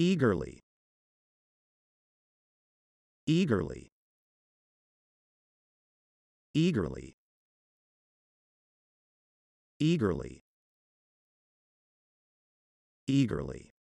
eagerly eagerly eagerly eagerly eagerly